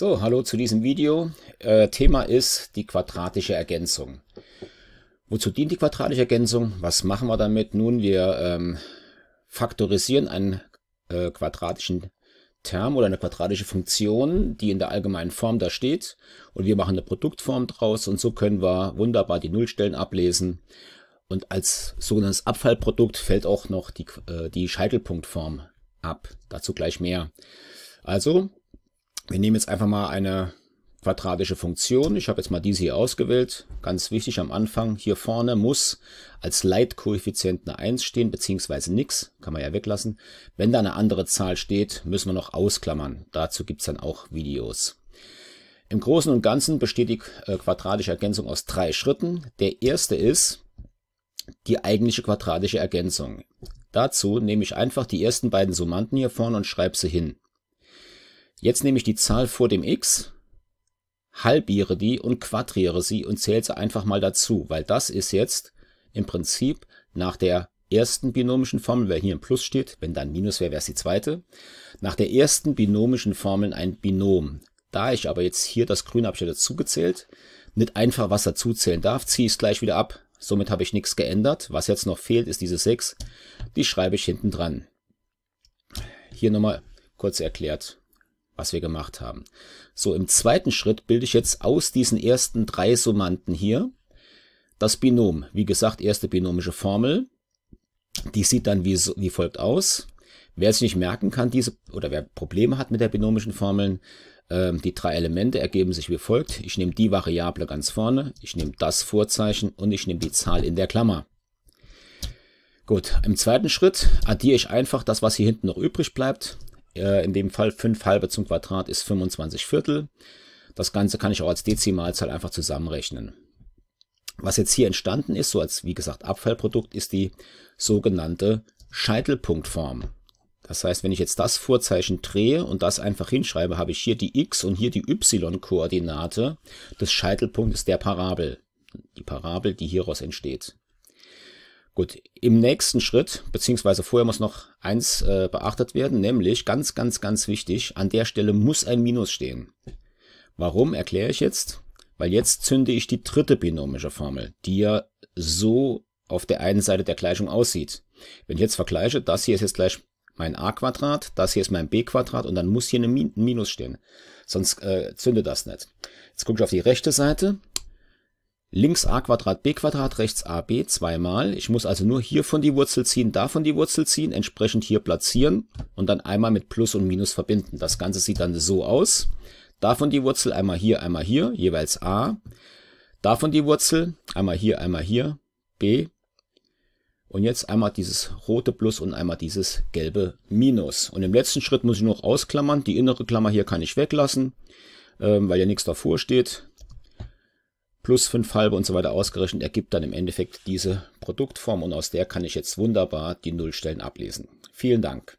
So, hallo zu diesem Video. Äh, Thema ist die quadratische Ergänzung. Wozu dient die quadratische Ergänzung? Was machen wir damit? Nun, wir ähm, faktorisieren einen äh, quadratischen Term oder eine quadratische Funktion, die in der allgemeinen Form da steht. Und wir machen eine Produktform draus und so können wir wunderbar die Nullstellen ablesen. Und als sogenanntes Abfallprodukt fällt auch noch die, äh, die Scheitelpunktform ab. Dazu gleich mehr. Also, wir nehmen jetzt einfach mal eine quadratische Funktion. Ich habe jetzt mal diese hier ausgewählt. Ganz wichtig am Anfang, hier vorne muss als Leitkoeffizient eine 1 stehen, beziehungsweise nichts, kann man ja weglassen. Wenn da eine andere Zahl steht, müssen wir noch ausklammern. Dazu gibt es dann auch Videos. Im Großen und Ganzen besteht die äh, quadratische Ergänzung aus drei Schritten. Der erste ist die eigentliche quadratische Ergänzung. Dazu nehme ich einfach die ersten beiden Summanden hier vorne und schreibe sie hin. Jetzt nehme ich die Zahl vor dem x, halbiere die und quadriere sie und zähle sie einfach mal dazu, weil das ist jetzt im Prinzip nach der ersten binomischen Formel, weil hier ein Plus steht, wenn dann Minus wäre, wäre es die zweite, nach der ersten binomischen Formel ein Binom. Da ich aber jetzt hier das Grüne habe ich ja dazu gezählt, nicht einfach was dazuzählen darf, ziehe ich es gleich wieder ab. Somit habe ich nichts geändert. Was jetzt noch fehlt, ist diese 6. Die schreibe ich hinten dran. Hier nochmal kurz erklärt was wir gemacht haben. So, im zweiten Schritt bilde ich jetzt aus diesen ersten drei Summanden hier das Binom. Wie gesagt, erste binomische Formel. Die sieht dann wie, wie folgt aus. Wer es nicht merken kann, diese oder wer Probleme hat mit der binomischen Formeln, äh, die drei Elemente ergeben sich wie folgt. Ich nehme die Variable ganz vorne, ich nehme das Vorzeichen und ich nehme die Zahl in der Klammer. Gut, im zweiten Schritt addiere ich einfach das, was hier hinten noch übrig bleibt. Äh, in dem Fall 5 halbe zum Quadrat ist 25 Viertel. Das Ganze kann ich auch als Dezimalzahl einfach zusammenrechnen. Was jetzt hier entstanden ist, so als wie gesagt Abfallprodukt, ist die sogenannte Scheitelpunktform. Das heißt, wenn ich jetzt das Vorzeichen drehe und das einfach hinschreibe, habe ich hier die x- und hier die y-Koordinate des Scheitelpunktes der Parabel. Die Parabel, die hieraus entsteht. Gut, im nächsten Schritt, beziehungsweise vorher muss noch eins äh, beachtet werden, nämlich ganz, ganz, ganz wichtig, an der Stelle muss ein Minus stehen. Warum erkläre ich jetzt? Weil jetzt zünde ich die dritte binomische Formel, die ja so auf der einen Seite der Gleichung aussieht. Wenn ich jetzt vergleiche, das hier ist jetzt gleich mein a-Quadrat, das hier ist mein b-Quadrat und dann muss hier ein Minus stehen. Sonst äh, zündet das nicht. Jetzt gucke ich auf die rechte Seite links a Quadrat b Quadrat, rechts b zweimal. Ich muss also nur hier von die Wurzel ziehen, davon die Wurzel ziehen, entsprechend hier platzieren und dann einmal mit Plus und Minus verbinden. Das Ganze sieht dann so aus. Davon die Wurzel einmal hier, einmal hier, jeweils a. Davon die Wurzel einmal hier, einmal hier, b. Und jetzt einmal dieses rote Plus und einmal dieses gelbe Minus. Und im letzten Schritt muss ich noch ausklammern. Die innere Klammer hier kann ich weglassen, ähm, weil ja nichts davor steht plus fünf halbe und so weiter ausgerechnet, ergibt dann im Endeffekt diese Produktform und aus der kann ich jetzt wunderbar die Nullstellen ablesen. Vielen Dank.